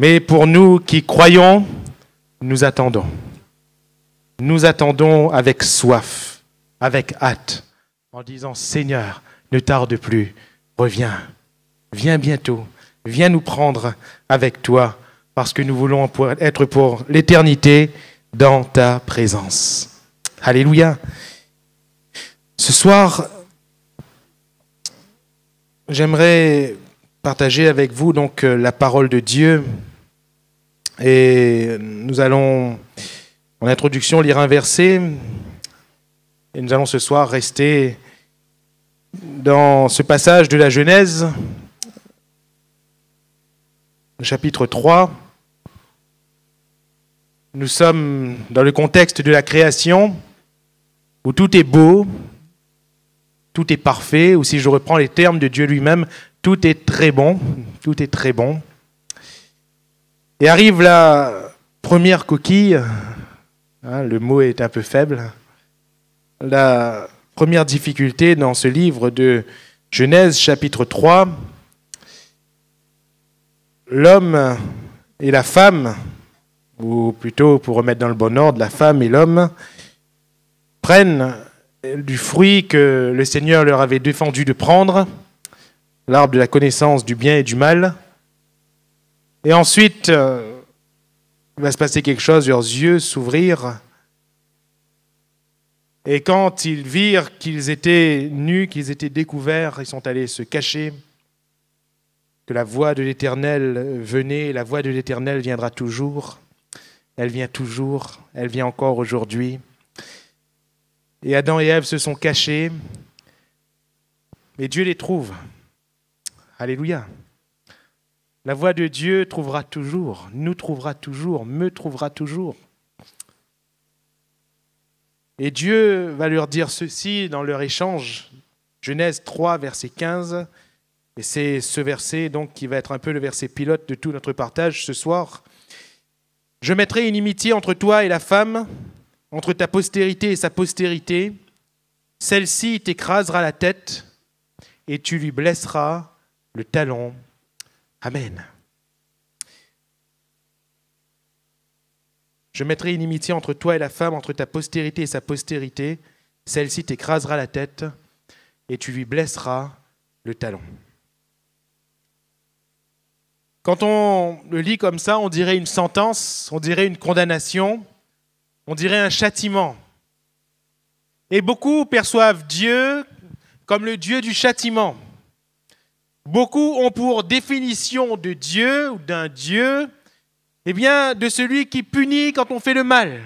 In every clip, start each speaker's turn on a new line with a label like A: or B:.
A: Mais pour nous qui croyons, nous attendons. Nous attendons avec soif, avec hâte, en disant Seigneur, ne tarde plus, reviens, viens bientôt, viens nous prendre avec toi, parce que nous voulons être pour l'éternité dans ta présence. Alléluia. Ce soir, j'aimerais partager avec vous donc euh, la parole de Dieu et nous allons, en introduction, lire un verset. Et nous allons ce soir rester dans ce passage de la Genèse, chapitre 3. Nous sommes dans le contexte de la création où tout est beau, tout est parfait, ou si je reprends les termes de Dieu lui-même, tout est très bon, tout est très bon. Et arrive la première coquille, hein, le mot est un peu faible, la première difficulté dans ce livre de Genèse chapitre 3, l'homme et la femme, ou plutôt pour remettre dans le bon ordre, la femme et l'homme, prennent du fruit que le Seigneur leur avait défendu de prendre, l'arbre de la connaissance du bien et du mal, et ensuite, euh, il va se passer quelque chose, leurs yeux s'ouvrirent. Et quand ils virent qu'ils étaient nus, qu'ils étaient découverts, ils sont allés se cacher, que la voix de l'Éternel venait, la voix de l'Éternel viendra toujours, elle vient toujours, elle vient encore aujourd'hui. Et Adam et Ève se sont cachés, mais Dieu les trouve. Alléluia. La voix de Dieu trouvera toujours, nous trouvera toujours, me trouvera toujours. Et Dieu va leur dire ceci dans leur échange. Genèse 3, verset 15. Et c'est ce verset donc qui va être un peu le verset pilote de tout notre partage ce soir. Je mettrai une imitié entre toi et la femme, entre ta postérité et sa postérité. Celle-ci t'écrasera la tête et tu lui blesseras le talon Amen. Je mettrai une inimitié entre toi et la femme, entre ta postérité et sa postérité. Celle-ci t'écrasera la tête et tu lui blesseras le talon. Quand on le lit comme ça, on dirait une sentence, on dirait une condamnation, on dirait un châtiment. Et beaucoup perçoivent Dieu comme le Dieu du châtiment. Beaucoup ont pour définition de Dieu ou d'un Dieu, eh bien, de celui qui punit quand on fait le mal.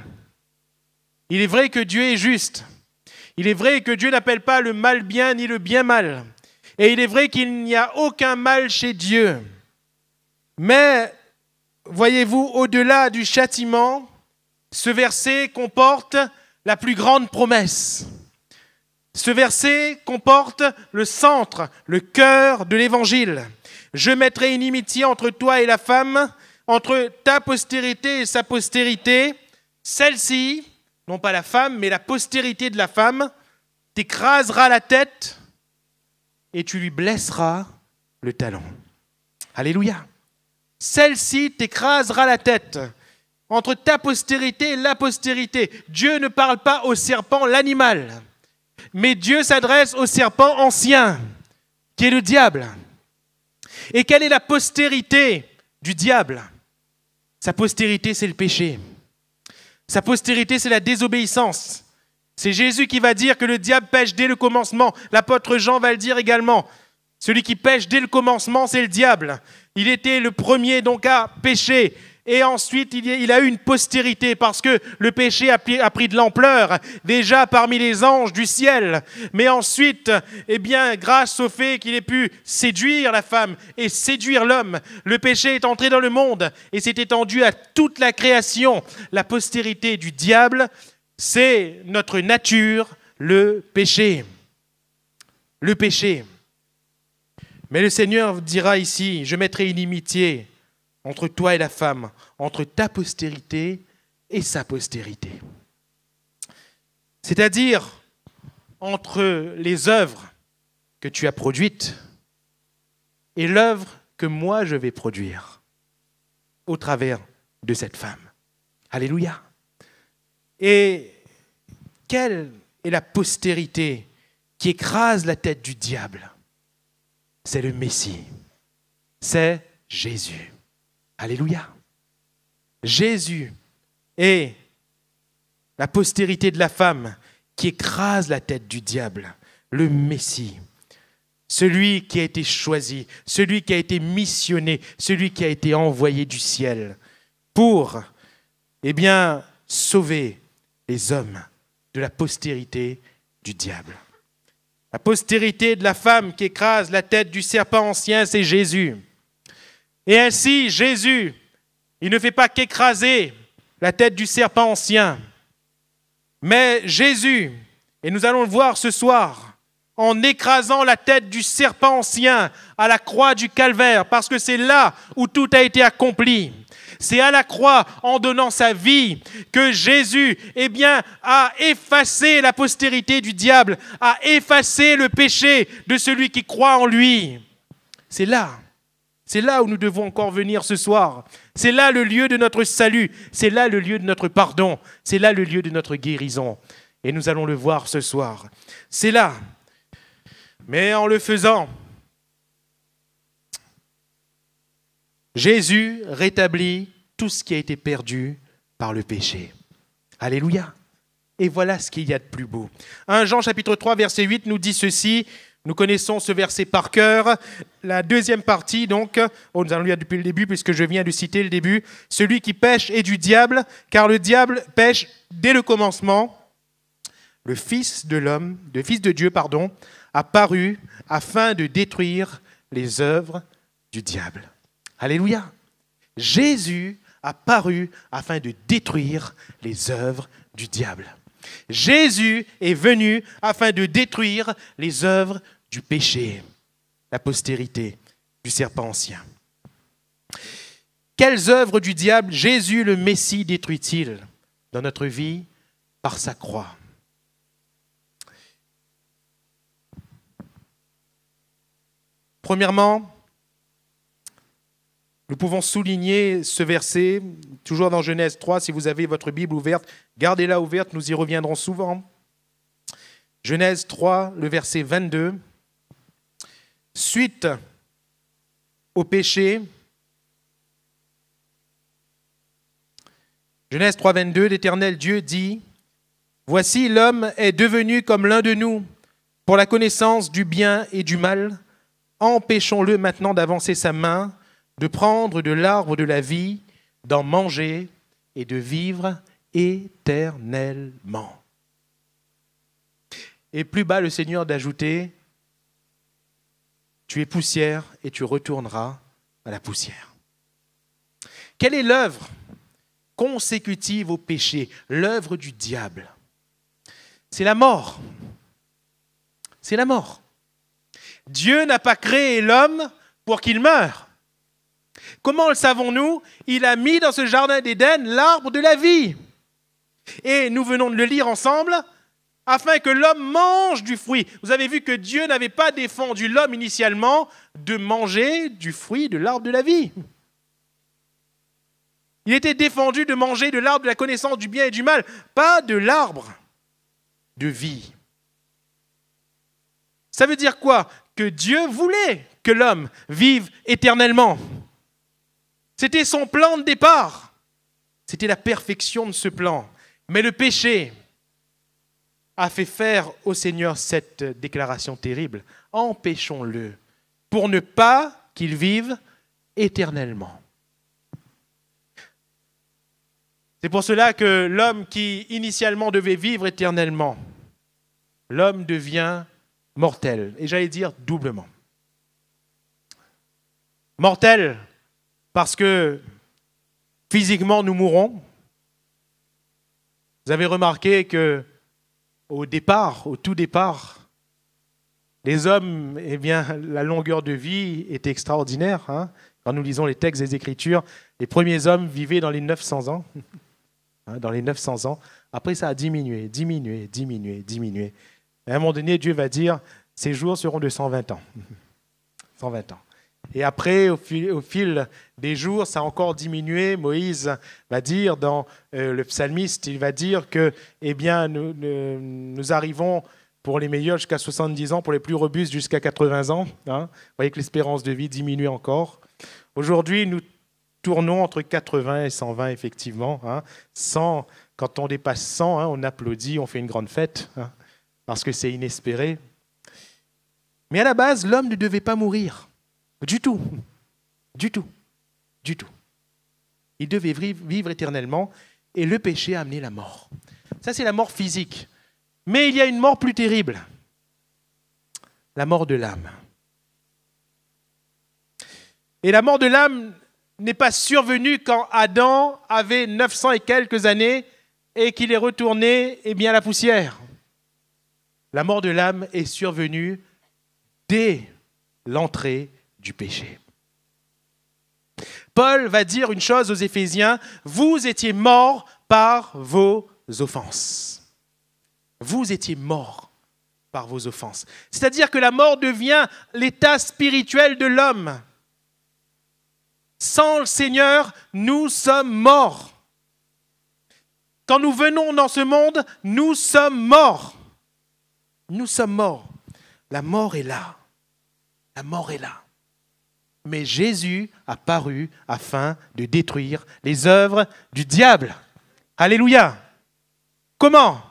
A: Il est vrai que Dieu est juste. Il est vrai que Dieu n'appelle pas le mal bien ni le bien mal. Et il est vrai qu'il n'y a aucun mal chez Dieu. Mais, voyez-vous, au-delà du châtiment, ce verset comporte la plus grande promesse. Ce verset comporte le centre, le cœur de l'Évangile. Je mettrai une imitié entre toi et la femme, entre ta postérité et sa postérité. Celle-ci, non pas la femme, mais la postérité de la femme, t'écrasera la tête et tu lui blesseras le talon. Alléluia. Celle-ci t'écrasera la tête. Entre ta postérité et la postérité, Dieu ne parle pas au serpent, l'animal. Mais Dieu s'adresse au serpent ancien, qui est le diable. Et quelle est la postérité du diable Sa postérité, c'est le péché. Sa postérité, c'est la désobéissance. C'est Jésus qui va dire que le diable pêche dès le commencement. L'apôtre Jean va le dire également. Celui qui pêche dès le commencement, c'est le diable. Il était le premier donc à pécher. Et ensuite, il a eu une postérité parce que le péché a pris de l'ampleur déjà parmi les anges du ciel. Mais ensuite, eh bien, grâce au fait qu'il ait pu séduire la femme et séduire l'homme, le péché est entré dans le monde et s'est étendu à toute la création. La postérité du diable, c'est notre nature, le péché. Le péché. Mais le Seigneur dira ici, je mettrai inimitié entre toi et la femme, entre ta postérité et sa postérité. C'est-à-dire entre les œuvres que tu as produites et l'œuvre que moi je vais produire au travers de cette femme. Alléluia. Et quelle est la postérité qui écrase la tête du diable C'est le Messie. C'est Jésus. Alléluia. Jésus est la postérité de la femme qui écrase la tête du diable, le Messie, celui qui a été choisi, celui qui a été missionné, celui qui a été envoyé du ciel pour, eh bien, sauver les hommes de la postérité du diable. La postérité de la femme qui écrase la tête du serpent ancien, c'est Jésus. Et ainsi, Jésus, il ne fait pas qu'écraser la tête du serpent ancien, mais Jésus, et nous allons le voir ce soir, en écrasant la tête du serpent ancien à la croix du calvaire, parce que c'est là où tout a été accompli. C'est à la croix, en donnant sa vie, que Jésus, eh bien, a effacé la postérité du diable, a effacé le péché de celui qui croit en lui. C'est là. C'est là où nous devons encore venir ce soir. C'est là le lieu de notre salut. C'est là le lieu de notre pardon. C'est là le lieu de notre guérison. Et nous allons le voir ce soir. C'est là. Mais en le faisant, Jésus rétablit tout ce qui a été perdu par le péché. Alléluia. Et voilà ce qu'il y a de plus beau. 1 Jean chapitre 3 verset 8 nous dit ceci, nous connaissons ce verset par cœur. La deuxième partie, donc, on oh, nous allons lire depuis le début, puisque je viens de citer le début. Celui qui pêche est du diable, car le diable pêche dès le commencement. Le Fils de l'homme, le Fils de Dieu, pardon, a paru afin de détruire les œuvres du diable. Alléluia. Jésus a paru afin de détruire les œuvres du diable. Jésus est venu afin de détruire les œuvres du péché, la postérité du serpent ancien. Quelles œuvres du diable Jésus le Messie détruit-il dans notre vie par sa croix Premièrement, nous pouvons souligner ce verset, toujours dans Genèse 3, si vous avez votre Bible ouverte, gardez-la ouverte, nous y reviendrons souvent. Genèse 3, le verset 22. Suite au péché, Genèse 3, 22, l'Éternel Dieu dit, Voici l'homme est devenu comme l'un de nous pour la connaissance du bien et du mal. Empêchons-le maintenant d'avancer sa main de prendre de l'arbre de la vie, d'en manger et de vivre éternellement. Et plus bas, le Seigneur d'ajouter, tu es poussière et tu retourneras à la poussière. Quelle est l'œuvre consécutive au péché, l'œuvre du diable C'est la mort. C'est la mort. Dieu n'a pas créé l'homme pour qu'il meure. Comment le savons-nous Il a mis dans ce jardin d'Éden l'arbre de la vie. Et nous venons de le lire ensemble, afin que l'homme mange du fruit. Vous avez vu que Dieu n'avait pas défendu l'homme initialement de manger du fruit de l'arbre de la vie. Il était défendu de manger de l'arbre de la connaissance du bien et du mal, pas de l'arbre de vie. Ça veut dire quoi Que Dieu voulait que l'homme vive éternellement. C'était son plan de départ. C'était la perfection de ce plan. Mais le péché a fait faire au Seigneur cette déclaration terrible. Empêchons-le pour ne pas qu'il vive éternellement. C'est pour cela que l'homme qui initialement devait vivre éternellement, l'homme devient mortel, et j'allais dire doublement. Mortel parce que physiquement nous mourons. Vous avez remarqué que au départ, au tout départ, les hommes, eh bien, la longueur de vie était extraordinaire. Hein. Quand nous lisons les textes des Écritures, les premiers hommes vivaient dans les 900 ans. Hein, dans les 900 ans. Après, ça a diminué, diminué, diminué, diminué. à un moment donné, Dieu va dire, ces jours seront de 120 ans. 120 ans. Et après, au fil, des jours, ça a encore diminué. Moïse va dire dans euh, le psalmiste, il va dire que, eh bien, nous, arrivons pour les meilleurs jusqu'à 70 ans, pour les plus robustes jusqu'à 80 ans. Hein. Vous voyez que l'espérance de vie diminue encore. Aujourd'hui, nous tournons entre 80 et 120, effectivement. 100, hein. quand on dépasse 100, hein, on applaudit, on fait une grande fête, parce que c'est inespéré. Mais à la base, l'homme ne devait pas mourir. Du tout. Du tout. Du tout. Il devait vivre éternellement et le péché a amené la mort. Ça, c'est la mort physique. Mais il y a une mort plus terrible. La mort de l'âme. Et la mort de l'âme n'est pas survenue quand Adam avait 900 et quelques années et qu'il est retourné eh bien, à la poussière. La mort de l'âme est survenue dès l'entrée du péché. Paul va dire une chose aux Éphésiens, vous étiez morts par vos offenses. Vous étiez morts par vos offenses. C'est-à-dire que la mort devient l'état spirituel de l'homme. Sans le Seigneur, nous sommes morts. Quand nous venons dans ce monde, nous sommes morts. Nous sommes morts. La mort est là. La mort est là. Mais Jésus a paru afin de détruire les œuvres du diable. Alléluia. Comment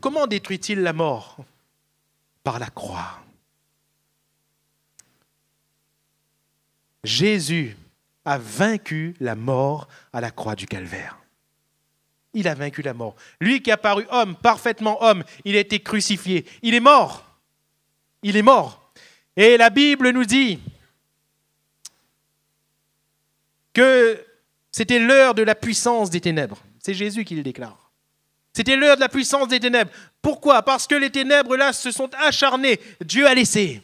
A: Comment détruit-il la mort Par la croix. Jésus a vaincu la mort à la croix du calvaire. Il a vaincu la mort. Lui qui a paru homme, parfaitement homme, il a été crucifié. Il est mort. Il est mort. Et la Bible nous dit, que c'était l'heure de la puissance des ténèbres. C'est Jésus qui le déclare. C'était l'heure de la puissance des ténèbres. Pourquoi Parce que les ténèbres, là, se sont acharnées. Dieu a laissé.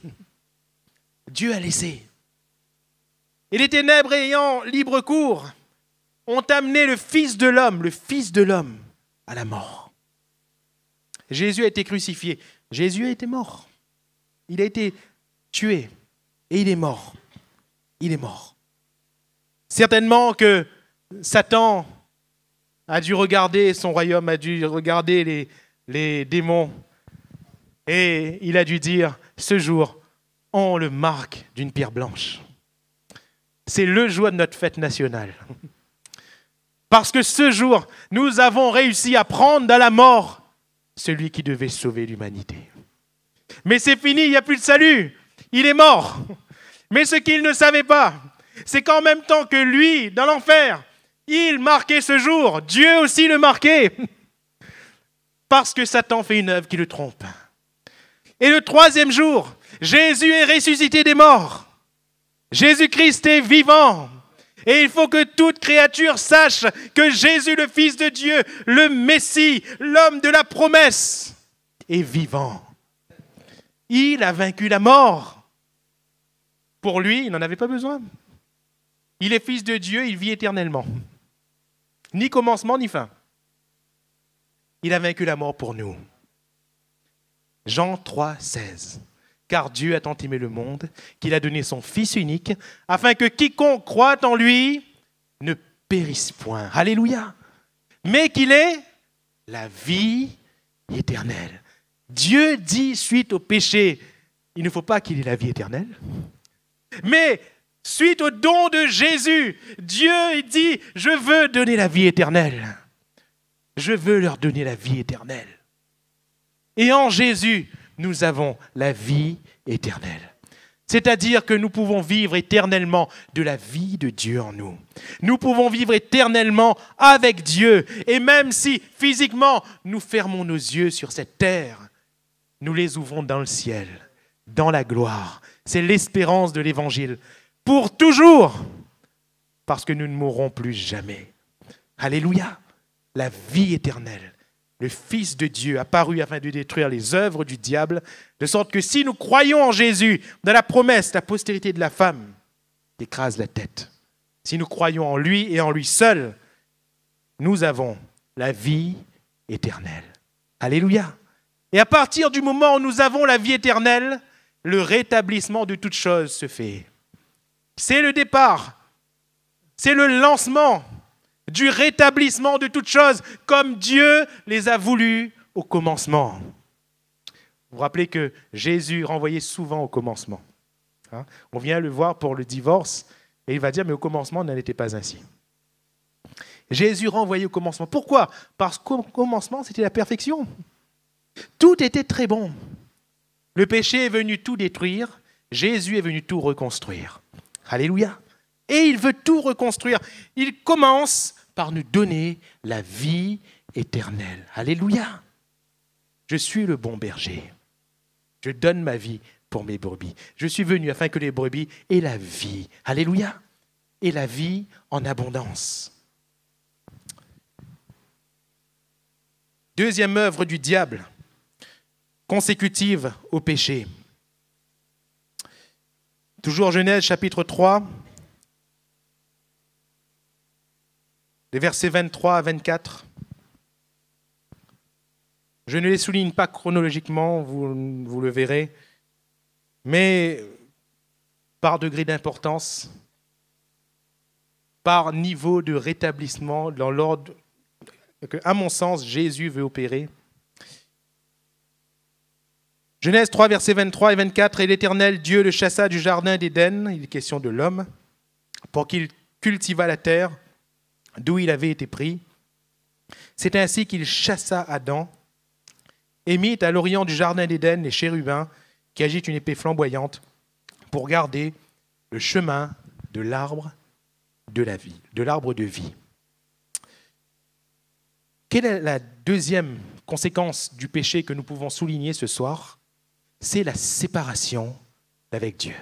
A: Dieu a laissé. Et les ténèbres ayant libre cours ont amené le Fils de l'homme, le Fils de l'homme, à la mort. Jésus a été crucifié. Jésus a été mort. Il a été tué. Et il est mort. Il est mort. Certainement que Satan a dû regarder son royaume, a dû regarder les, démons, et il a dû dire, ce jour, on le marque d'une pierre blanche. C'est le jour de notre fête nationale. Parce que ce jour, nous avons réussi à prendre à la mort celui qui devait sauver l'humanité. Mais c'est fini, il n'y a plus de salut. Il est mort. Mais ce qu'il ne savait pas, c'est qu'en même temps que lui, dans l'enfer, il marquait ce jour, Dieu aussi le marquait, parce que Satan fait une œuvre qui le trompe. Et le troisième jour, Jésus est ressuscité des morts. Jésus-Christ est vivant. Et il faut que toute créature sache que Jésus, le Fils de Dieu, le Messie, l'homme de la promesse, est vivant. Il a vaincu la mort. Pour lui, il n'en avait pas besoin. Il est fils de Dieu, il vit éternellement. Ni commencement, ni fin. Il a vaincu la mort pour nous. Jean 3, 16. Car Dieu a tant aimé le monde qu'il a donné son Fils unique, afin que quiconque croit en lui ne périsse point. Alléluia. Mais qu'il ait la vie éternelle. Dieu dit suite au péché, il ne faut pas qu'il ait la vie éternelle. Mais Suite au don de Jésus, Dieu dit, je veux donner la vie éternelle. Je veux leur donner la vie éternelle. Et en Jésus, nous avons la vie éternelle. C'est-à-dire que nous pouvons vivre éternellement de la vie de Dieu en nous. Nous pouvons vivre éternellement avec Dieu. Et même si physiquement nous fermons nos yeux sur cette terre, nous les ouvrons dans le ciel, dans la gloire. C'est l'espérance de l'Évangile pour toujours, parce que nous ne mourrons plus jamais. Alléluia. La vie éternelle. Le Fils de Dieu apparu afin de détruire les œuvres du diable, de sorte que si nous croyons en Jésus, dans la promesse, la postérité de la femme écrase la tête. Si nous croyons en lui et en lui seul, nous avons la vie éternelle. Alléluia. Et à partir du moment où nous avons la vie éternelle, le rétablissement de toutes choses se fait. C'est le départ. C'est le lancement du rétablissement de toutes choses comme Dieu les a voulu au commencement. Vous vous rappelez que Jésus renvoyait souvent au commencement. Hein. On vient le voir pour le divorce et il va dire, mais au commencement, n'en était pas ainsi. Jésus renvoyait au commencement. Pourquoi Parce qu'au commencement, c'était la perfection. Tout était très bon. Le péché est venu tout détruire, Jésus est venu tout reconstruire. Alléluia. Et il veut tout reconstruire. Il commence par nous donner la vie éternelle. Alléluia. Je suis le bon berger. Je donne ma vie pour mes brebis. Je suis venu afin que les brebis aient la vie. Alléluia. Et la vie en abondance. Deuxième œuvre du diable, consécutive au péché. Toujours Genèse chapitre 3, des versets 23 à 24. Je ne les souligne pas chronologiquement, vous, vous le verrez, mais par degré d'importance, par niveau de rétablissement dans l'ordre que, à mon sens, Jésus veut opérer. Genèse 3, versets 23 et 24, Et l'Éternel Dieu le chassa du jardin d'Éden, il est question de l'homme, pour qu'il cultivât la terre d'où il avait été pris. C'est ainsi qu'il chassa Adam et mit à l'orient du jardin d'Éden les chérubins qui agitent une épée flamboyante pour garder le chemin de l'arbre de la vie, de l'arbre de vie. Quelle est la deuxième conséquence du péché que nous pouvons souligner ce soir c'est la séparation d'avec Dieu.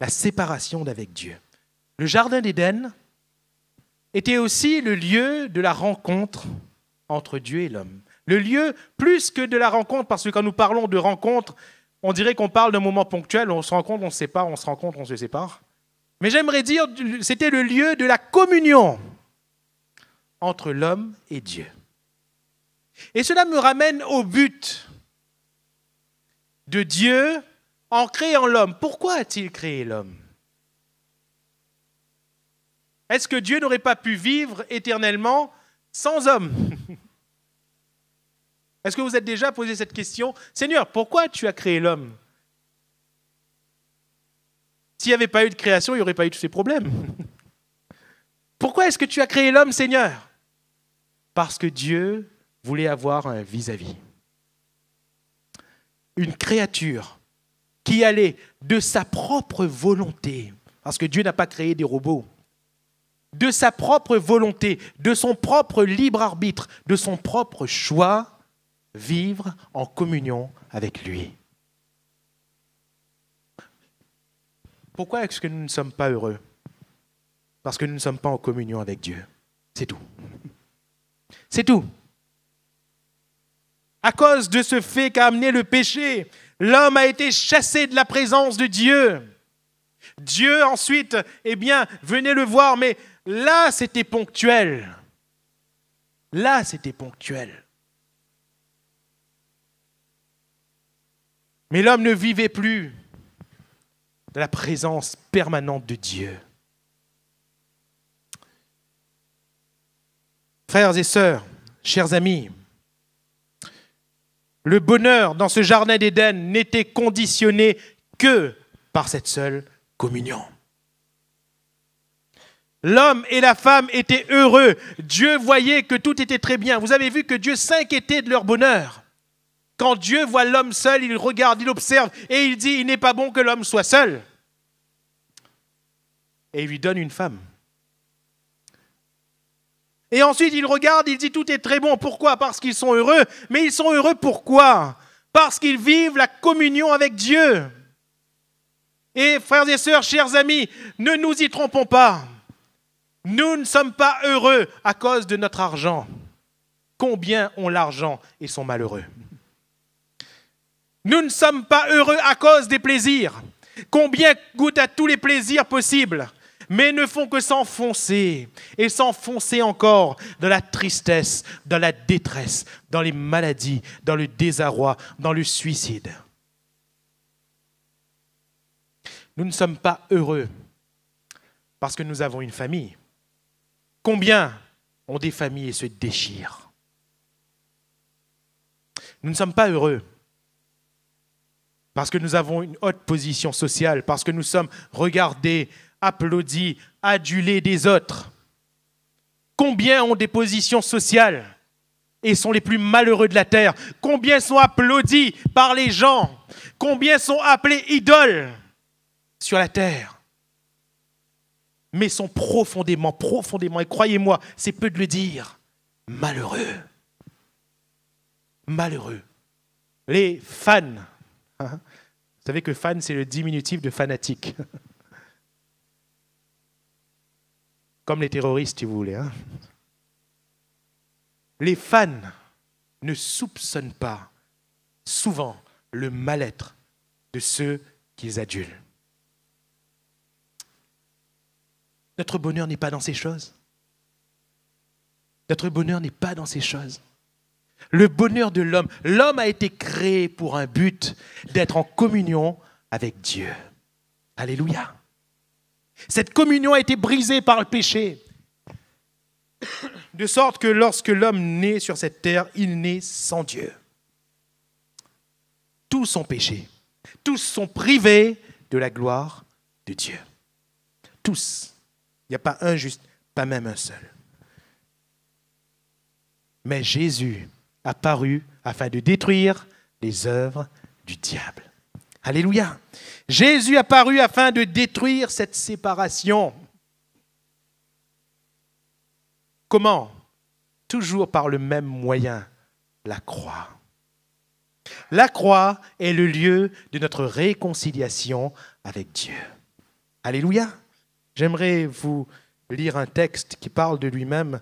A: La séparation d'avec Dieu. Le Jardin d'Éden était aussi le lieu de la rencontre entre Dieu et l'homme. Le lieu plus que de la rencontre, parce que quand nous parlons de rencontre, on dirait qu'on parle d'un moment ponctuel, on se rencontre, on se sépare, on se rencontre, on se sépare. Mais j'aimerais dire, c'était le lieu de la communion entre l'homme et Dieu. Et cela me ramène au but de Dieu en créant l'homme. Pourquoi a-t-il créé l'homme Est-ce que Dieu n'aurait pas pu vivre éternellement sans homme Est-ce que vous êtes déjà posé cette question Seigneur, pourquoi tu as créé l'homme S'il n'y avait pas eu de création, il n'y aurait pas eu tous ces problèmes. Pourquoi est-ce que tu as créé l'homme, Seigneur Parce que Dieu voulait avoir un vis-à-vis. vis à vis une créature qui allait de sa propre volonté, parce que Dieu n'a pas créé des robots, de sa propre volonté, de son propre libre arbitre, de son propre choix, vivre en communion avec lui. Pourquoi est-ce que nous ne sommes pas heureux Parce que nous ne sommes pas en communion avec Dieu. C'est tout. C'est tout à cause de ce fait qu'a amené le péché, l'homme a été chassé de la présence de Dieu. Dieu ensuite, eh bien, venait le voir, mais là, c'était ponctuel. Là, c'était ponctuel. Mais l'homme ne vivait plus de la présence permanente de Dieu. Frères et sœurs, chers amis, le bonheur dans ce jardin d'Éden n'était conditionné que par cette seule communion. L'homme et la femme étaient heureux. Dieu voyait que tout était très bien. Vous avez vu que Dieu s'inquiétait de leur bonheur. Quand Dieu voit l'homme seul, il regarde, il observe et il dit, il n'est pas bon que l'homme soit seul. Et il lui donne une femme. Et ensuite, il regarde, il dit tout est très bon. Pourquoi Parce qu'ils sont heureux. Mais ils sont heureux pourquoi Parce qu'ils vivent la communion avec Dieu. Et frères et sœurs, chers amis, ne nous y trompons pas. Nous ne sommes pas heureux à cause de notre argent. Combien ont l'argent et sont malheureux Nous ne sommes pas heureux à cause des plaisirs. Combien goûtent à tous les plaisirs possibles mais ne font que s'enfoncer et s'enfoncer encore dans la tristesse, dans la détresse, dans les maladies, dans le désarroi, dans le suicide. Nous ne sommes pas heureux parce que nous avons une famille. Combien ont des familles et se déchirent Nous ne sommes pas heureux parce que nous avons une haute position sociale, parce que nous sommes regardés applaudis, adulés des autres Combien ont des positions sociales et sont les plus malheureux de la terre Combien sont applaudis par les gens Combien sont appelés idoles sur la terre Mais sont profondément, profondément, et croyez-moi, c'est peu de le dire, malheureux. Malheureux. Les fans. Vous savez que fan, c'est le diminutif de fanatique. comme les terroristes, si vous voulez. Hein. Les fans ne soupçonnent pas souvent le mal-être de ceux qu'ils adulent. Notre bonheur n'est pas dans ces choses. Notre bonheur n'est pas dans ces choses. Le bonheur de l'homme, l'homme a été créé pour un but, d'être en communion avec Dieu. Alléluia. Cette communion a été brisée par le péché. De sorte que lorsque l'homme naît sur cette terre, il naît sans Dieu. Tous sont péché, Tous sont privés de la gloire de Dieu. Tous. Il n'y a pas un juste, pas même un seul. Mais Jésus a paru afin de détruire les œuvres du diable. Alléluia. Jésus apparut afin de détruire cette séparation. Comment Toujours par le même moyen, la croix. La croix est le lieu de notre réconciliation avec Dieu. Alléluia. J'aimerais vous lire un texte qui parle de lui-même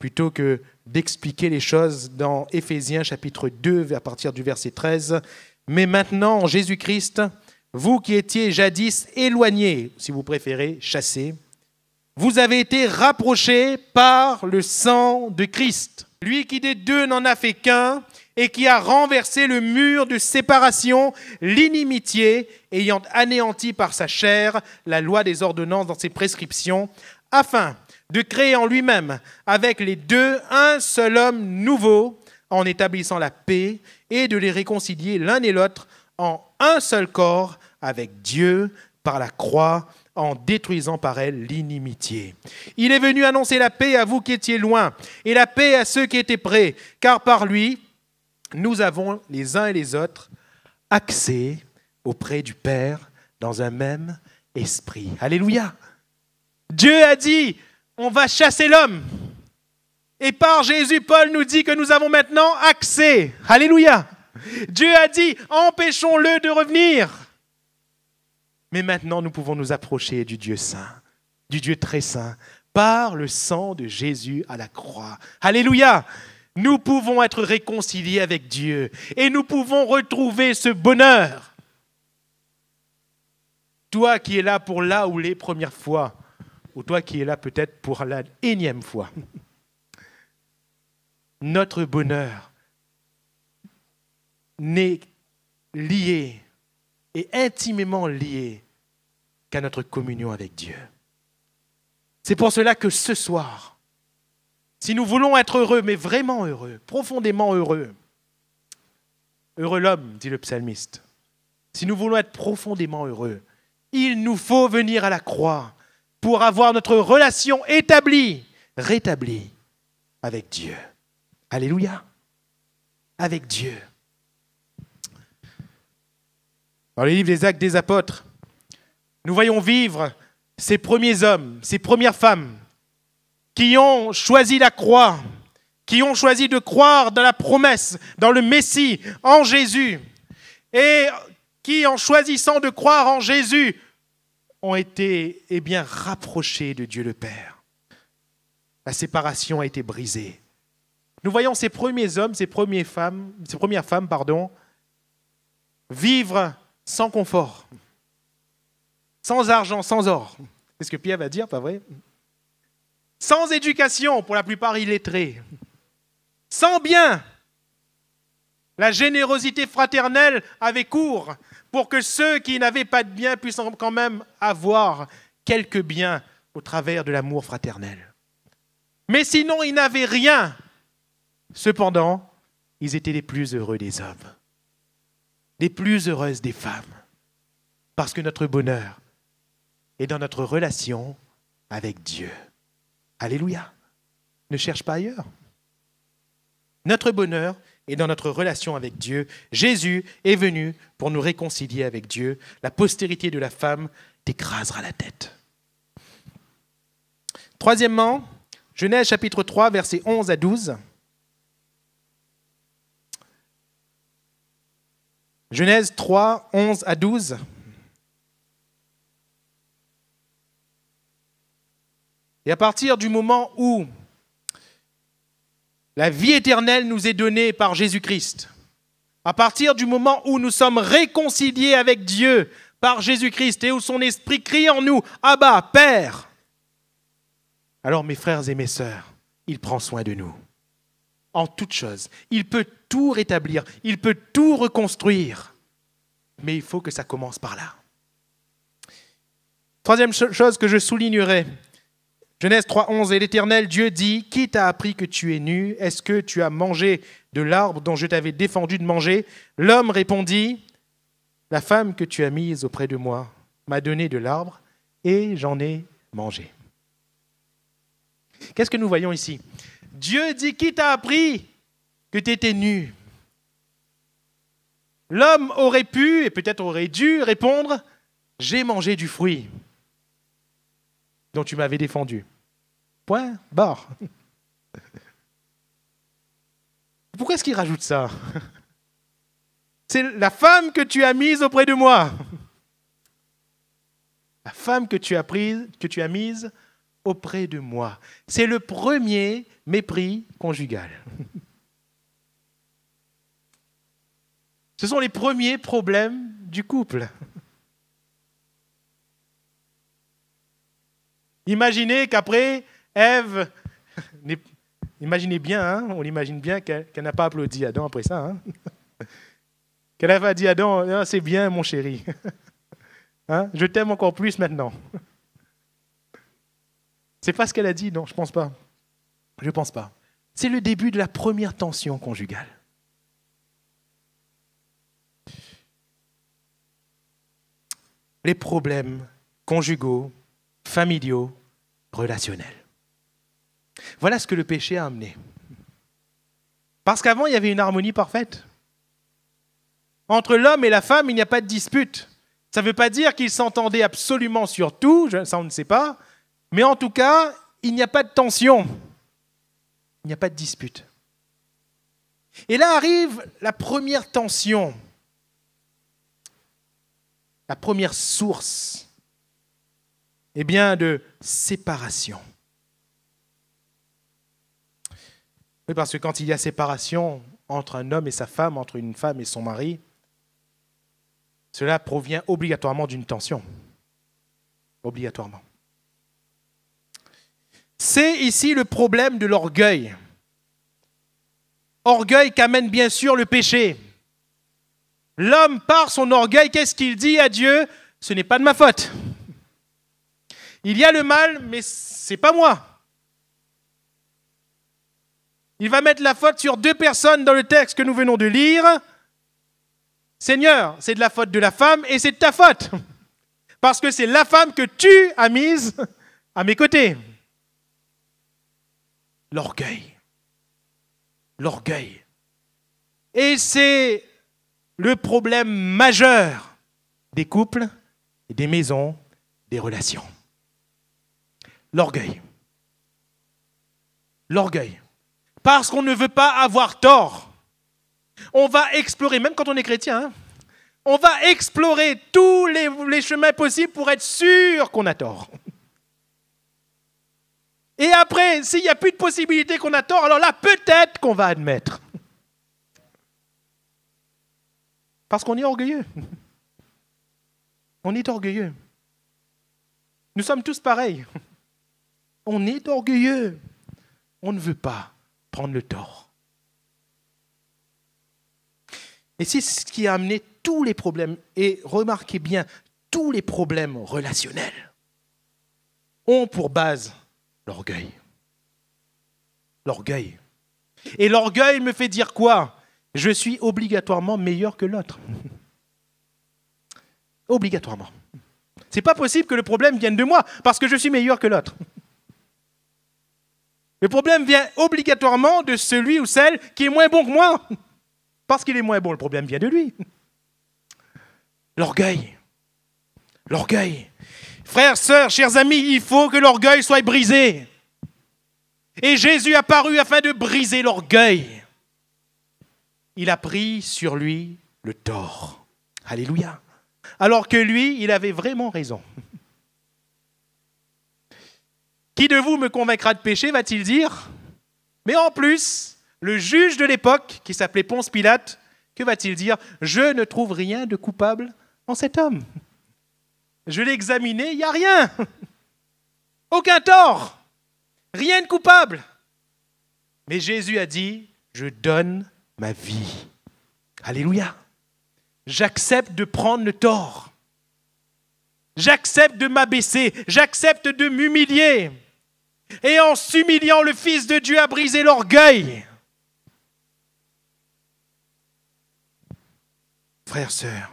A: plutôt que d'expliquer les choses dans Éphésiens chapitre 2 à partir du verset 13. Mais maintenant, Jésus-Christ, vous qui étiez jadis éloignés, si vous préférez, chassés, vous avez été rapprochés par le sang de Christ. Lui qui des deux n'en a fait qu'un et qui a renversé le mur de séparation, l'inimitié, ayant anéanti par sa chair la loi des ordonnances dans ses prescriptions, afin de créer en lui-même, avec les deux, un seul homme nouveau, en établissant la paix et de les réconcilier l'un et l'autre en un seul corps avec Dieu par la croix en détruisant par elle l'inimitié. Il est venu annoncer la paix à vous qui étiez loin et la paix à ceux qui étaient près, car par lui, nous avons les uns et les autres accès auprès du Père dans un même esprit. Alléluia. Dieu a dit, on va chasser l'homme. Et par Jésus, Paul nous dit que nous avons maintenant accès. Alléluia. Dieu a dit, empêchons-le de revenir. Mais maintenant, nous pouvons nous approcher du Dieu saint, du Dieu très saint, par le sang de Jésus à la croix. Alléluia. Nous pouvons être réconciliés avec Dieu et nous pouvons retrouver ce bonheur. Toi qui es là pour la ou les premières fois, ou toi qui es là peut-être pour la énième fois notre bonheur n'est lié et intimement lié qu'à notre communion avec Dieu. C'est pour cela que ce soir, si nous voulons être heureux, mais vraiment heureux, profondément heureux, heureux l'homme, dit le psalmiste, si nous voulons être profondément heureux, il nous faut venir à la croix pour avoir notre relation établie, rétablie avec Dieu. Alléluia. Avec Dieu. Dans le livre des actes des apôtres, nous voyons vivre ces premiers hommes, ces premières femmes qui ont choisi la croix, qui ont choisi de croire dans la promesse, dans le Messie, en Jésus, et qui, en choisissant de croire en Jésus, ont été eh bien, rapprochés de Dieu le Père. La séparation a été brisée. Nous voyons ces premiers hommes, ces premières femmes, ces premières femmes pardon, vivre sans confort, sans argent, sans or. C'est ce que Pierre va dire, pas vrai Sans éducation, pour la plupart illettrés. Sans bien. La générosité fraternelle avait cours pour que ceux qui n'avaient pas de bien puissent quand même avoir quelques biens au travers de l'amour fraternel. Mais sinon, ils n'avaient rien Cependant, ils étaient les plus heureux des hommes, les plus heureuses des femmes, parce que notre bonheur est dans notre relation avec Dieu. Alléluia. Ne cherche pas ailleurs. Notre bonheur est dans notre relation avec Dieu. Jésus est venu pour nous réconcilier avec Dieu. La postérité de la femme t'écrasera la tête. Troisièmement, Genèse chapitre 3, versets 11 à 12. Genèse 3, 11 à 12. Et à partir du moment où la vie éternelle nous est donnée par Jésus-Christ, à partir du moment où nous sommes réconciliés avec Dieu par Jésus-Christ et où son esprit crie en nous Abba, Père, alors mes frères et mes sœurs, il prend soin de nous en toutes choses. Il peut tout rétablir, il peut tout reconstruire. Mais il faut que ça commence par là. Troisième chose que je soulignerai, Genèse 3.11, et l'Éternel Dieu dit, qui t'a appris que tu es nu Est-ce que tu as mangé de l'arbre dont je t'avais défendu de manger L'homme répondit, la femme que tu as mise auprès de moi m'a donné de l'arbre et j'en ai mangé. Qu'est-ce que nous voyons ici Dieu dit, qui t'a appris que tu étais nu L'homme aurait pu, et peut-être aurait dû, répondre, j'ai mangé du fruit dont tu m'avais défendu. Point, barre. Pourquoi est-ce qu'il rajoute ça C'est la femme que tu as mise auprès de moi. La femme que tu as prise, que tu as mise auprès de moi. C'est le premier mépris conjugal. Ce sont les premiers problèmes du couple. Imaginez qu'après, Ève, imaginez bien, hein, on l'imagine bien qu'elle n'a pas applaudi Adam après ça. Hein. qu'elle pas dit Adam, ah, c'est bien mon chéri, hein, je t'aime encore plus maintenant. C'est pas ce qu'elle a dit, non, je pense pas. Je pense pas. C'est le début de la première tension conjugale. Les problèmes conjugaux, familiaux, relationnels. Voilà ce que le péché a amené. Parce qu'avant, il y avait une harmonie parfaite. Entre l'homme et la femme, il n'y a pas de dispute. Ça ne veut pas dire qu'ils s'entendaient absolument sur tout, ça on ne sait pas, mais en tout cas, il n'y a pas de tension, il n'y a pas de dispute. Et là arrive la première tension, la première source eh bien, de séparation. Oui, parce que quand il y a séparation entre un homme et sa femme, entre une femme et son mari, cela provient obligatoirement d'une tension. Obligatoirement. C'est ici le problème de l'orgueil. Orgueil qu'amène bien sûr le péché. L'homme, par son orgueil, qu'est-ce qu'il dit à Dieu Ce n'est pas de ma faute. Il y a le mal, mais c'est pas moi. Il va mettre la faute sur deux personnes dans le texte que nous venons de lire. Seigneur, c'est de la faute de la femme et c'est de ta faute. Parce que c'est la femme que tu as mise à mes côtés l'orgueil. L'orgueil. Et c'est le problème majeur des couples, des maisons, des relations. L'orgueil. L'orgueil. Parce qu'on ne veut pas avoir tort. On va explorer, même quand on est chrétien, hein, on va explorer tous les chemins possibles pour être sûr qu'on a tort. Et après, s'il n'y a plus de possibilité qu'on a tort, alors là, peut-être qu'on va admettre. Parce qu'on est orgueilleux. On est orgueilleux. Nous sommes tous pareils. On est orgueilleux. On ne veut pas prendre le tort. Et c'est ce qui a amené tous les problèmes, et remarquez bien, tous les problèmes relationnels ont pour base L'orgueil. L'orgueil. Et l'orgueil me fait dire quoi Je suis obligatoirement meilleur que l'autre. obligatoirement. C'est pas possible que le problème vienne de moi parce que je suis meilleur que l'autre. Le problème vient obligatoirement de celui ou celle qui est moins bon que moi. Parce qu'il est moins bon, le problème vient de lui. L'orgueil. L'orgueil. Frères, sœurs, chers amis, il faut que l'orgueil soit brisé. Et Jésus a paru afin de briser l'orgueil. Il a pris sur lui le tort. Alléluia. Alors que lui, il avait vraiment raison. Qui de vous me convaincra de péché, va-t-il dire Mais en plus, le juge de l'époque, qui s'appelait Ponce Pilate, que va-t-il dire Je ne trouve rien de coupable en cet homme. Je l'ai examiné, il n'y a rien. Aucun tort. Rien de coupable. Mais Jésus a dit, je donne ma vie. Alléluia. J'accepte de prendre le tort. J'accepte de m'abaisser. J'accepte de m'humilier. Et en s'humiliant, le Fils de Dieu a brisé l'orgueil. Frères, sœurs,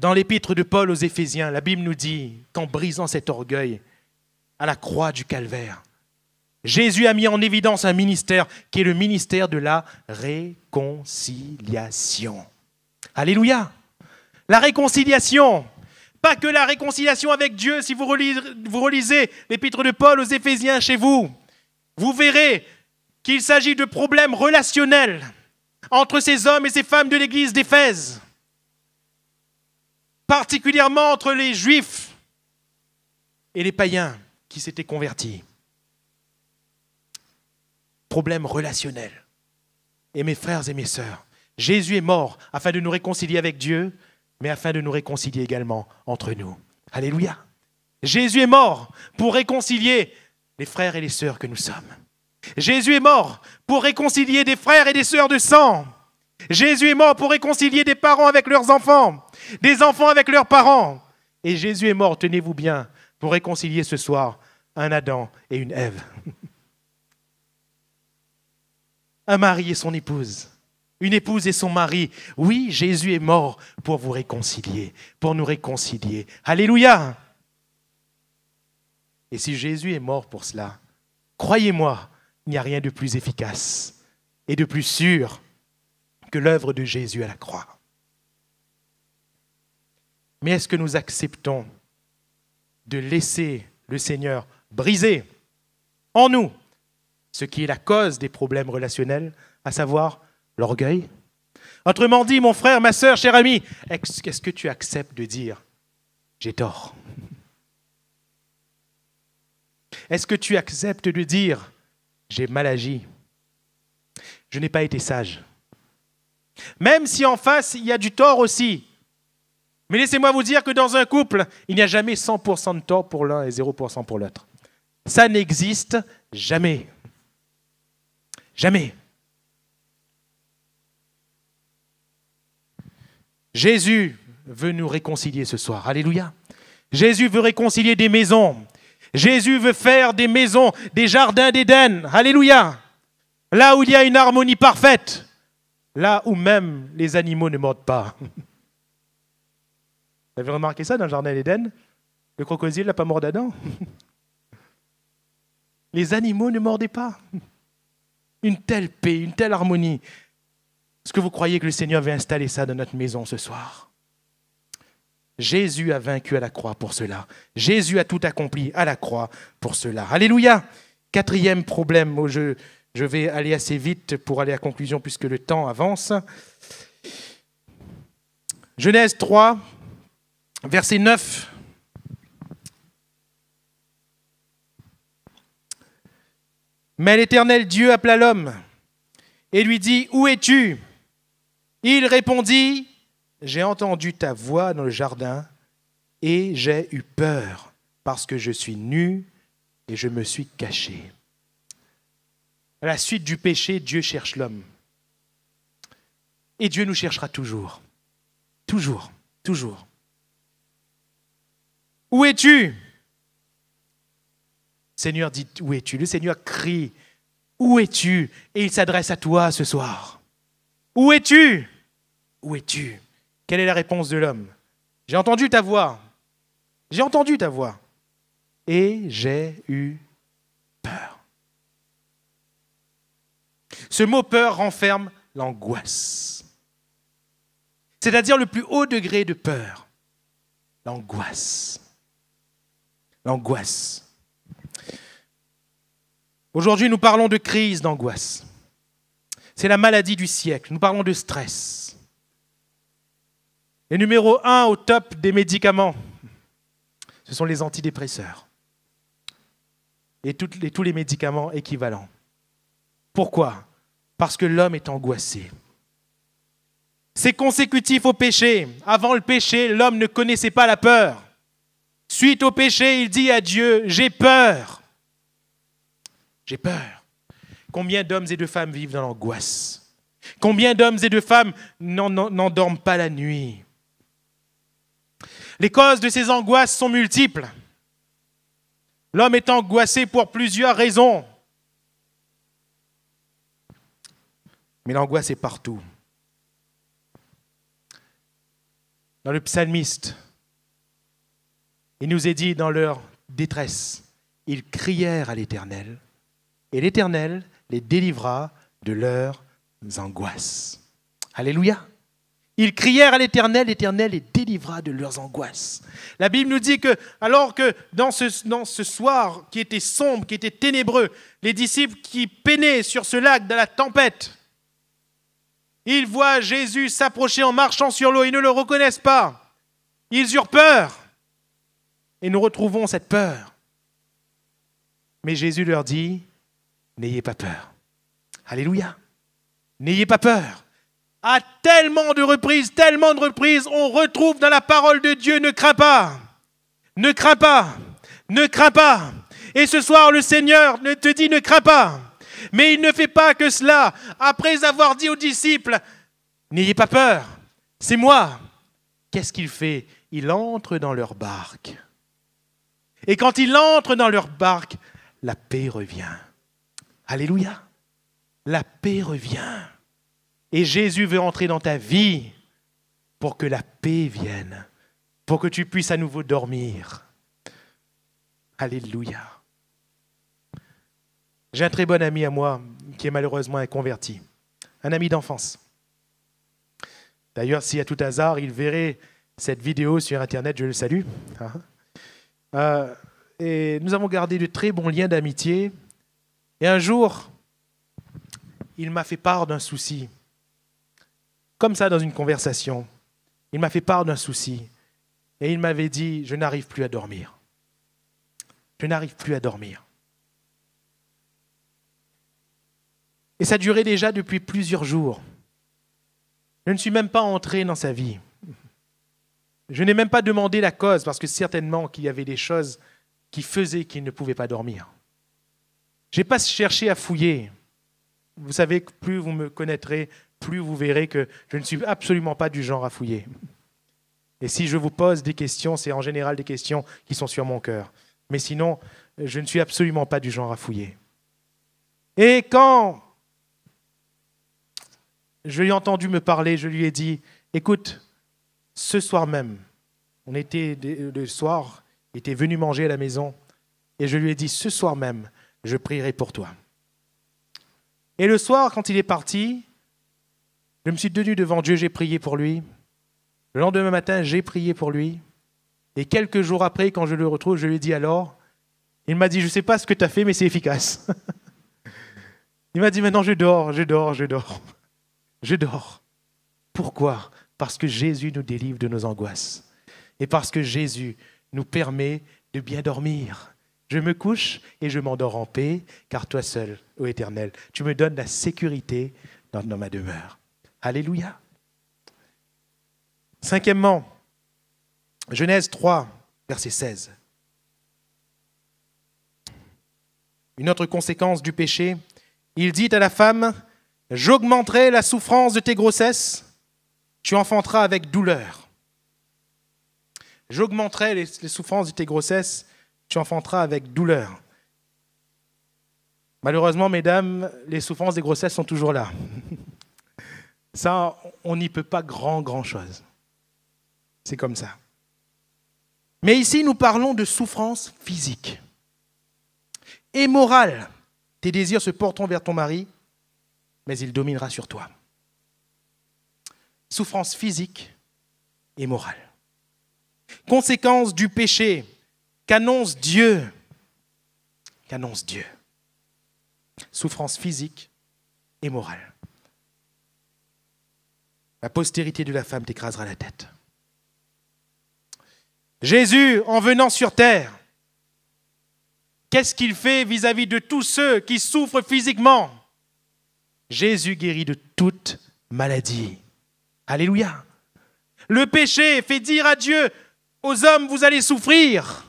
A: dans l'épître de Paul aux Éphésiens, la Bible nous dit qu'en brisant cet orgueil, à la croix du calvaire, Jésus a mis en évidence un ministère qui est le ministère de la réconciliation. Alléluia. La réconciliation. Pas que la réconciliation avec Dieu, si vous relisez, vous l'épître de Paul aux Éphésiens chez vous, vous verrez qu'il s'agit de problèmes relationnels entre ces hommes et ces femmes de l'Église d'Éphèse particulièrement entre les Juifs et les païens qui s'étaient convertis. Problème relationnel. Et mes frères et mes sœurs, Jésus est mort afin de nous réconcilier avec Dieu, mais afin de nous réconcilier également entre nous. Alléluia. Jésus est mort pour réconcilier les frères et les sœurs que nous sommes. Jésus est mort pour réconcilier des frères et des sœurs de sang. Jésus est mort pour réconcilier des parents avec leurs enfants, des enfants avec leurs parents. Et Jésus est mort, tenez-vous bien, pour réconcilier ce soir un Adam et une Ève. Un mari et son épouse. Une épouse et son mari. Oui, Jésus est mort pour vous réconcilier, pour nous réconcilier. Alléluia. Et si Jésus est mort pour cela, croyez-moi, il n'y a rien de plus efficace et de plus sûr que l'œuvre de Jésus à la croix. Mais est-ce que nous acceptons de laisser le Seigneur briser en nous ce qui est la cause des problèmes relationnels, à savoir l'orgueil Autrement dit, mon frère, ma soeur, cher ami, qu'est-ce que tu acceptes de dire J'ai tort. Est-ce que tu acceptes de dire J'ai mal agi Je n'ai pas été sage même si en face, il y a du tort aussi. Mais laissez-moi vous dire que dans un couple, il n'y a jamais 100% de tort pour l'un et 0% pour l'autre. Ça n'existe jamais. Jamais. Jésus veut nous réconcilier ce soir. Alléluia. Jésus veut réconcilier des maisons. Jésus veut faire des maisons, des jardins d'Éden. Alléluia. Là où il y a une harmonie parfaite là où même les animaux ne mordent pas. Vous avez remarqué ça dans le jardin d'Éden Le crocodile n'a pas mordu Adam. Les animaux ne mordaient pas. Une telle paix, une telle harmonie. Est-ce que vous croyez que le Seigneur avait installé ça dans notre maison ce soir Jésus a vaincu à la croix pour cela. Jésus a tout accompli à la croix pour cela. Alléluia. Quatrième problème au jeu je vais aller assez vite pour aller à conclusion puisque le temps avance. Genèse 3, verset 9. Mais l'Éternel Dieu appela l'homme et lui dit, Où es-tu Il répondit, J'ai entendu ta voix dans le jardin et j'ai eu peur parce que je suis nu et je me suis caché. À la suite du péché, Dieu cherche l'homme. Et Dieu nous cherchera toujours. Toujours, toujours. Où es-tu Seigneur dit, où es-tu Le Seigneur crie, où es-tu Et il s'adresse à toi ce soir. Où es-tu Où es-tu Quelle est la réponse de l'homme J'ai entendu ta voix. J'ai entendu ta voix. Et j'ai eu peur. Ce mot peur renferme l'angoisse, c'est-à-dire le plus haut degré de peur, l'angoisse. L'angoisse. Aujourd'hui, nous parlons de crise d'angoisse. C'est la maladie du siècle. Nous parlons de stress. Et numéro un au top des médicaments, ce sont les antidépresseurs et, tous les médicaments équivalents. Pourquoi parce que l'homme est angoissé. C'est consécutif au péché. Avant le péché, l'homme ne connaissait pas la peur. Suite au péché, il dit à Dieu, j'ai peur. J'ai peur. Combien d'hommes et de femmes vivent dans l'angoisse Combien d'hommes et de femmes n'en dorment pas la nuit Les causes de ces angoisses sont multiples. L'homme est angoissé pour plusieurs raisons. Mais l'angoisse est partout. Dans le psalmiste, il nous est dit dans leur détresse, ils crièrent à l'Éternel, et l'Éternel les délivra de leurs angoisses. Alléluia. Ils crièrent à l'Éternel, l'Éternel les délivra de leurs angoisses. La Bible nous dit que, alors que dans ce, soir qui était sombre, qui était ténébreux, les disciples qui peinaient sur ce lac de la tempête, ils voient Jésus s'approcher en marchant sur l'eau, ils ne le reconnaissent pas. Ils eurent peur. Et nous retrouvons cette peur. Mais Jésus leur dit, n'ayez pas peur. Alléluia. N'ayez pas peur. À tellement de reprises, tellement de reprises, on retrouve dans la parole de Dieu, ne crains pas, ne crains pas, ne crains pas. Et ce soir, le Seigneur te dit, ne crains pas. Mais il ne fait pas que cela. Après avoir dit aux disciples, N'ayez pas peur, c'est moi. Qu'est-ce qu'il fait Il entre dans leur barque. Et quand il entre dans leur barque, la paix revient. Alléluia. La paix revient. Et Jésus veut entrer dans ta vie pour que la paix vienne, pour que tu puisses à nouveau dormir. Alléluia. J'ai un très bon ami à moi qui est malheureusement converti, un ami d'enfance. D'ailleurs, si à tout hasard il verrait cette vidéo sur Internet, je le salue. Hein. Euh, et nous avons gardé de très bons liens d'amitié. Et un jour, il m'a fait part d'un souci. Comme ça, dans une conversation, il m'a fait part d'un souci. Et il m'avait dit, je n'arrive plus à dormir. Je n'arrive plus à dormir. Et ça durait déjà depuis plusieurs jours. Je ne suis même pas entré dans sa vie. Je n'ai même pas demandé la cause, parce que certainement qu'il y avait des choses qui faisaient qu'il ne pouvait pas dormir. Je n'ai pas cherché à fouiller. Vous savez, que plus vous me connaîtrez, plus vous verrez que je ne suis absolument pas du genre à fouiller. Et si je vous pose des questions, c'est en général des questions qui sont sur mon cœur. Mais sinon, je ne suis absolument pas du genre à fouiller. Et quand je lui ai entendu me parler, je lui ai dit, écoute, ce soir même, on était euh, le soir, il était venu manger à la maison, et je lui ai dit, ce soir même, je prierai pour toi. Et le soir, quand il est parti, je me suis tenu devant Dieu, j'ai prié pour lui. Le lendemain matin, j'ai prié pour lui. Et quelques jours après, quand je le retrouve, je lui ai dit alors, il m'a dit, je ne sais pas ce que tu as fait, mais c'est efficace. il m'a dit, maintenant je dors, je dors, je dors. Je dors. Pourquoi Parce que Jésus nous délivre de nos angoisses. Et parce que Jésus nous permet de bien dormir. Je me couche et je m'endors en paix, car toi seul, ô Éternel, tu me donnes la sécurité dans ma demeure. Alléluia. Cinquièmement, Genèse 3, verset 16. Une autre conséquence du péché, il dit à la femme, J'augmenterai la souffrance de tes grossesses, tu enfanteras avec douleur. J'augmenterai les, souffrances de tes grossesses, tu enfanteras avec douleur. Malheureusement, mesdames, les souffrances des grossesses sont toujours là. Ça, on n'y peut pas grand, grand chose. C'est comme ça. Mais ici, nous parlons de souffrances physique et morale. Tes désirs se porteront vers ton mari mais il dominera sur toi. Souffrance physique et morale. Conséquence du péché qu'annonce Dieu. Qu'annonce Dieu. Souffrance physique et morale. La postérité de la femme t'écrasera la tête. Jésus, en venant sur terre, qu'est-ce qu'il fait vis-à-vis -vis de tous ceux qui souffrent physiquement Jésus guérit de toute maladie. Alléluia. Le péché fait dire à Dieu, aux hommes, vous allez souffrir.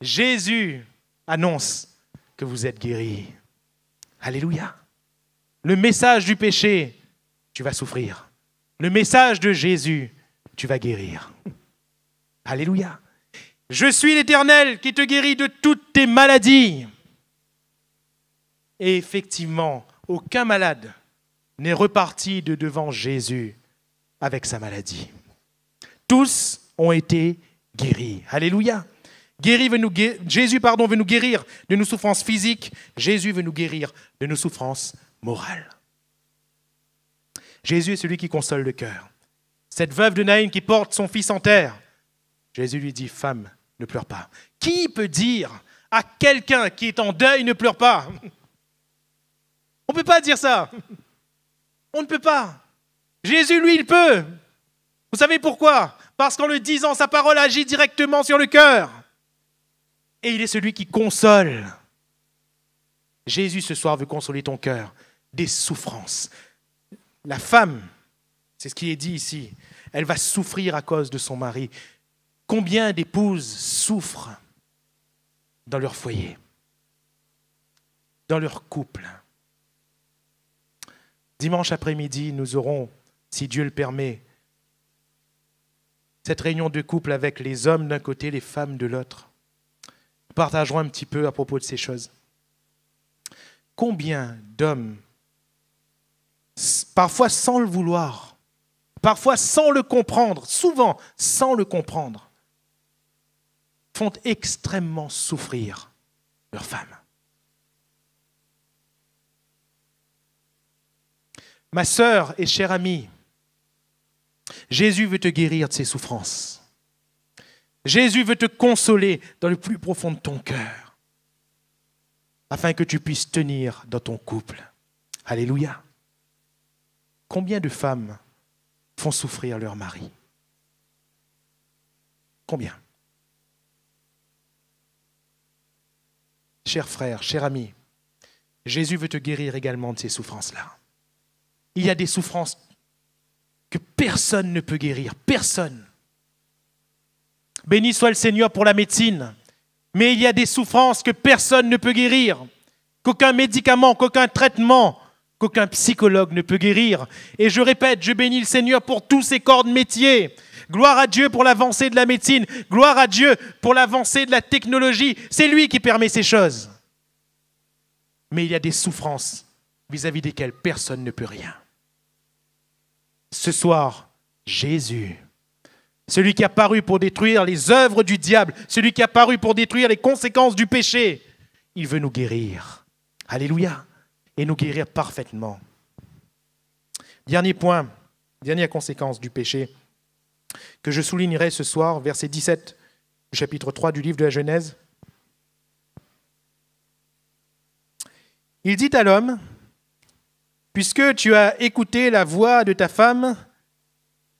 A: Jésus annonce que vous êtes guéris. Alléluia. Le message du péché, tu vas souffrir. Le message de Jésus, tu vas guérir. Alléluia. Je suis l'Éternel qui te guérit de toutes tes maladies. Et effectivement, aucun malade n'est reparti de devant Jésus avec sa maladie. Tous ont été guéris. Alléluia. nous Jésus pardon, veut nous guérir de nos souffrances physiques. Jésus veut nous guérir de nos souffrances morales. Jésus est celui qui console le cœur. Cette veuve de Naïm qui porte son fils en terre, Jésus lui dit, femme, ne pleure pas. Qui peut dire à quelqu'un qui est en deuil, ne pleure pas on ne peut pas dire ça. On ne peut pas. Jésus, lui, il peut. Vous savez pourquoi Parce qu'en le disant, sa parole agit directement sur le cœur. Et il est celui qui console. Jésus, ce soir, veut consoler ton cœur des souffrances. La femme, c'est ce qui est dit ici, elle va souffrir à cause de son mari. Combien d'épouses souffrent dans leur foyer, dans leur couple Dimanche après-midi, nous aurons, si Dieu le permet, cette réunion de couple avec les hommes d'un côté, les femmes de l'autre. partagerons un petit peu à propos de ces choses. Combien d'hommes, parfois sans le vouloir, parfois sans le comprendre, souvent sans le comprendre, font extrêmement souffrir leurs femmes. ma sœur et chère amie, Jésus veut te guérir de ses souffrances. Jésus veut te consoler dans le plus profond de ton cœur, afin que tu puisses tenir dans ton couple. Alléluia. Combien de femmes font souffrir leur mari Combien Cher frère, cher ami, Jésus veut te guérir également de ces souffrances-là il y a des souffrances que personne ne peut guérir, personne. Béni soit le Seigneur pour la médecine, mais il y a des souffrances que personne ne peut guérir, qu'aucun médicament, qu'aucun traitement, qu'aucun psychologue ne peut guérir. Et je répète, je bénis le Seigneur pour tous ces corps de métier. Gloire à Dieu pour l'avancée de la médecine, gloire à Dieu pour l'avancée de la technologie. C'est lui qui permet ces choses. Mais il y a des souffrances vis à -vis desquelles personne ne peut rien ce soir, Jésus. Celui qui a paru pour détruire les œuvres du diable, celui qui a paru pour détruire les conséquences du péché, il veut nous guérir. Alléluia. Et nous guérir parfaitement. Dernier point, dernière conséquence du péché que je soulignerai ce soir, verset 17 chapitre 3 du livre de la Genèse. Il dit à l'homme, Puisque tu as écouté la voix de ta femme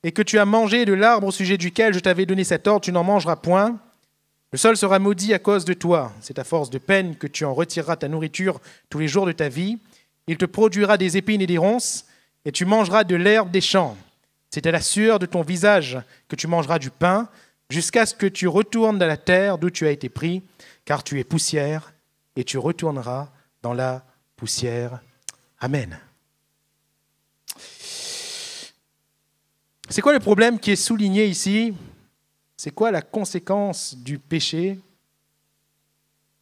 A: et que tu as mangé de l'arbre au sujet duquel je t'avais donné cet ordre, tu n'en mangeras point. Le sol sera maudit à cause de toi. C'est à force de peine que tu en retireras ta nourriture tous les jours de ta vie. Il te produira des épines et des ronces, et tu mangeras de l'herbe des champs. C'est à la sueur de ton visage que tu mangeras du pain, jusqu'à ce que tu retournes dans la terre d'où tu as été pris, car tu es poussière, et tu retourneras dans la poussière. Amen. C'est quoi le problème qui est souligné ici C'est quoi la conséquence du péché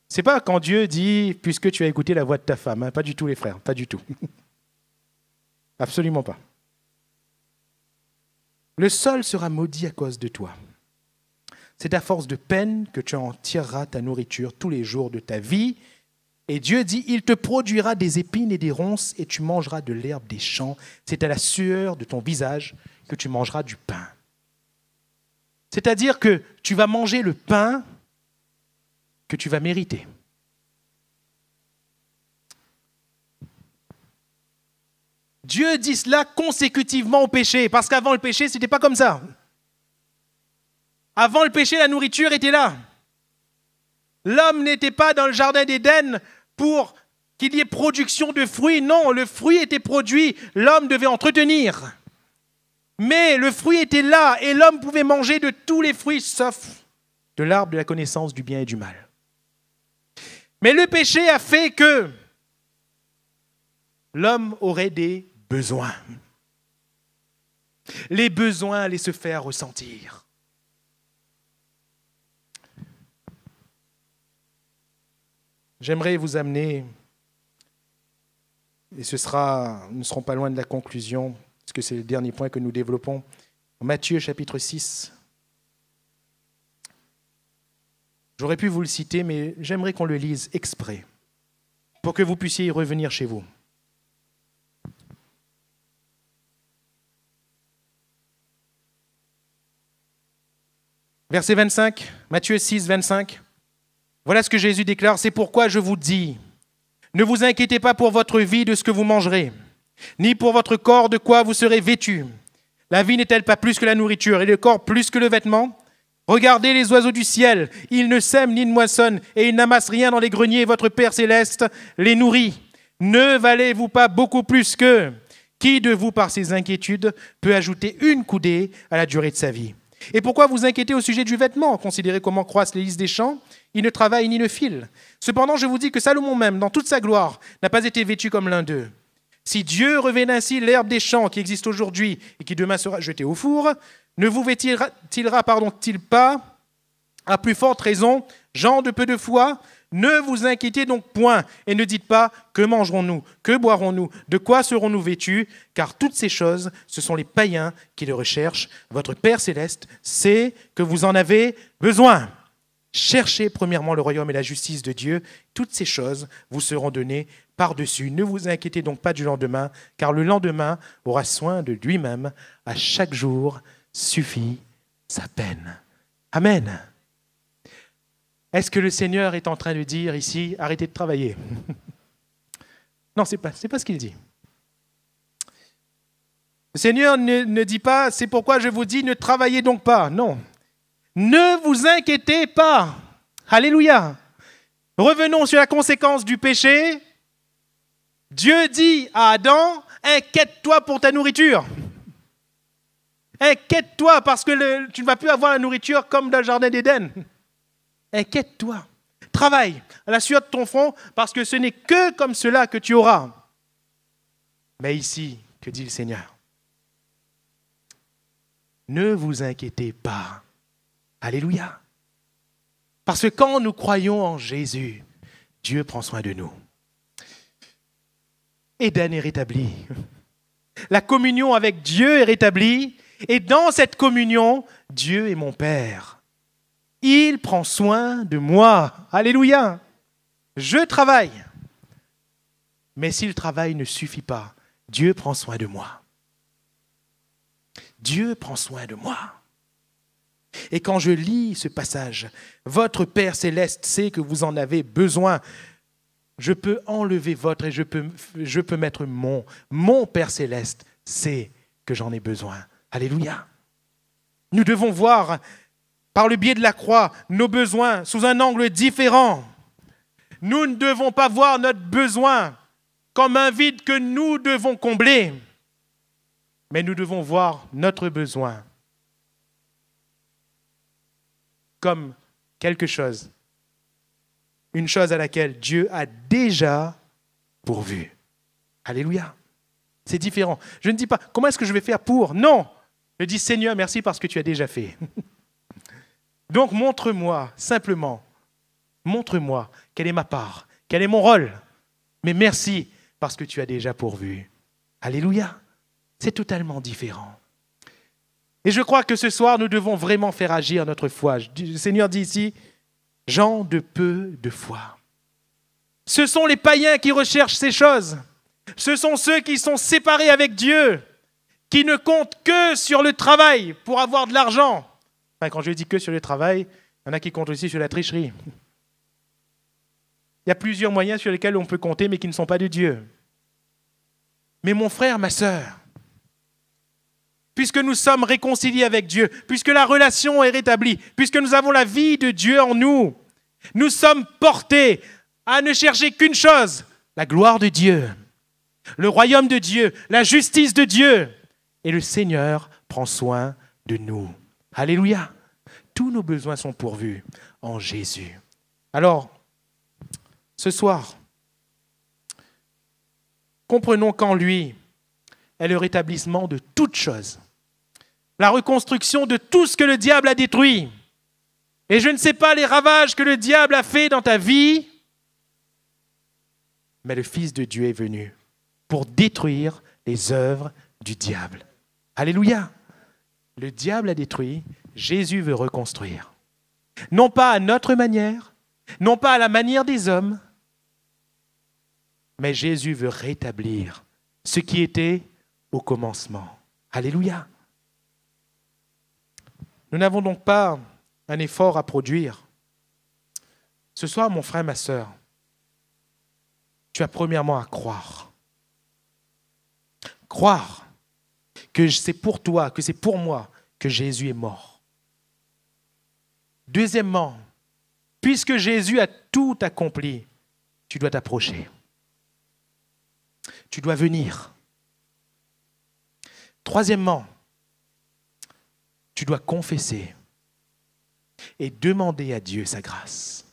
A: C'est pas quand Dieu dit puisque tu as écouté la voix de ta femme, hein, pas du tout les frères, pas du tout. Absolument pas. Le sol sera maudit à cause de toi. C'est à force de peine que tu en tireras ta nourriture tous les jours de ta vie. Et Dieu dit, il te produira des épines et des ronces, et tu mangeras de l'herbe des champs. C'est à la sueur de ton visage que tu mangeras du pain. C'est-à-dire que tu vas manger le pain que tu vas mériter. Dieu dit cela consécutivement au péché, parce qu'avant le péché, ce n'était pas comme ça. Avant le péché, la nourriture était là. L'homme n'était pas dans le jardin d'Éden pour qu'il y ait production de fruits. Non, le fruit était produit, l'homme devait entretenir. Mais le fruit était là et l'homme pouvait manger de tous les fruits sauf de l'arbre de la connaissance du bien et du mal. Mais le péché a fait que l'homme aurait des besoins. Les besoins allaient se faire ressentir. J'aimerais vous amener, et ce sera, nous ne serons pas loin de la conclusion, que c'est le dernier point que nous développons. Matthieu chapitre 6. J'aurais pu vous le citer, mais j'aimerais qu'on le lise exprès, pour que vous puissiez y revenir chez vous. Verset 25, Matthieu 6, 25. Voilà ce que Jésus déclare, c'est pourquoi je vous dis, ne vous inquiétez pas pour votre vie de ce que vous mangerez ni pour votre corps de quoi vous serez vêtus. La vie n'est-elle pas plus que la nourriture et le corps plus que le vêtement Regardez les oiseaux du ciel, ils ne sèment ni ne moissonnent et ils n'amassent rien dans les greniers, votre Père céleste les nourrit. Ne valez-vous pas beaucoup plus qu'eux Qui de vous, par ses inquiétudes, peut ajouter une coudée à la durée de sa vie Et pourquoi vous inquiétez au sujet du vêtement Considérez comment croissent les lys des champs, ils ne travaillent ni ne filent. Cependant, je vous dis que Salomon même, dans toute sa gloire, n'a pas été vêtu comme l'un d'eux. Si Dieu revêt ainsi l'herbe des champs qui existe aujourd'hui et qui demain sera jetée au four, ne vous vêtira-t-il pas à plus forte raison, gens de peu de foi Ne vous inquiétez donc point et ne dites pas que mangerons-nous, que boirons-nous, de quoi serons-nous vêtus, car toutes ces choses, ce sont les païens qui les recherchent. Votre Père céleste sait que vous en avez besoin. Cherchez premièrement le royaume et la justice de Dieu, toutes ces choses vous seront données par-dessus. Ne vous inquiétez donc pas du lendemain, car le lendemain aura soin de lui-même. À chaque jour suffit sa peine. Amen. Est-ce que le Seigneur est en train de dire ici, arrêtez de travailler Non, ce n'est pas, ce qu'il dit. Le Seigneur ne, ne dit pas, c'est pourquoi je vous dis, ne travaillez donc pas. Non. Ne vous inquiétez pas. Alléluia. Revenons sur la conséquence du péché, Dieu dit à Adam, inquiète-toi pour ta nourriture. Inquiète-toi parce que tu ne vas plus avoir la nourriture comme dans le Jardin d'Éden. Inquiète-toi. Travaille à la sueur de ton front parce que ce n'est que comme cela que tu auras. Mais ici, que dit le Seigneur Ne vous inquiétez pas. Alléluia. Parce que quand nous croyons en Jésus, Dieu prend soin de nous. Éden est rétabli. La communion avec Dieu est rétablie. Et dans cette communion, Dieu est mon Père. Il prend soin de moi. Alléluia. Je travaille. Mais si le travail ne suffit pas, Dieu prend soin de moi. Dieu prend soin de moi. Et quand je lis ce passage, votre Père céleste sait que vous en avez besoin je peux enlever votre et je peux, mettre mon. Mon Père céleste sait que j'en ai besoin. Alléluia. Nous devons voir par le biais de la croix nos besoins sous un angle différent. Nous ne devons pas voir notre besoin comme un vide que nous devons combler, mais nous devons voir notre besoin comme quelque chose une chose à laquelle Dieu a déjà pourvu. Alléluia. C'est différent. Je ne dis pas comment est-ce que je vais faire pour. Non. Je dis Seigneur, merci parce que tu as déjà fait. Donc montre-moi simplement, montre-moi quelle est ma part, quel est mon rôle. Mais merci parce que tu as déjà pourvu. Alléluia. C'est totalement différent. Et je crois que ce soir, nous devons vraiment faire agir notre foi. Le Seigneur dit ici, gens de peu de foi. Ce sont les païens qui recherchent ces choses. Ce sont ceux qui sont séparés avec Dieu, qui ne comptent que sur le travail pour avoir de l'argent. Enfin, quand je dis que sur le travail, il y en a qui comptent aussi sur la tricherie. Il y a plusieurs moyens sur lesquels on peut compter, mais qui ne sont pas de Dieu. Mais mon frère, ma sœur, puisque nous sommes réconciliés avec Dieu, puisque la relation est rétablie, puisque nous avons la vie de Dieu en nous, nous sommes portés à ne chercher qu'une chose, la gloire de Dieu, le royaume de Dieu, la justice de Dieu. Et le Seigneur prend soin de nous. Alléluia. Tous nos besoins sont pourvus en Jésus. Alors, ce soir, comprenons qu'en lui est le rétablissement de toutes choses la reconstruction de tout ce que le diable a détruit. Et je ne sais pas les ravages que le diable a fait dans ta vie, mais le Fils de Dieu est venu pour détruire les œuvres du diable. Alléluia. Le diable a détruit, Jésus veut reconstruire. Non pas à notre manière, non pas à la manière des hommes, mais Jésus veut rétablir ce qui était au commencement. Alléluia. Nous n'avons donc pas un effort à produire. Ce soir, mon frère, ma sœur, tu as premièrement à croire. Croire que c'est pour toi, que c'est pour moi que Jésus est mort. Deuxièmement, puisque Jésus a tout accompli, tu dois t'approcher. Tu dois venir. Troisièmement, tu dois confesser et demander à Dieu sa grâce.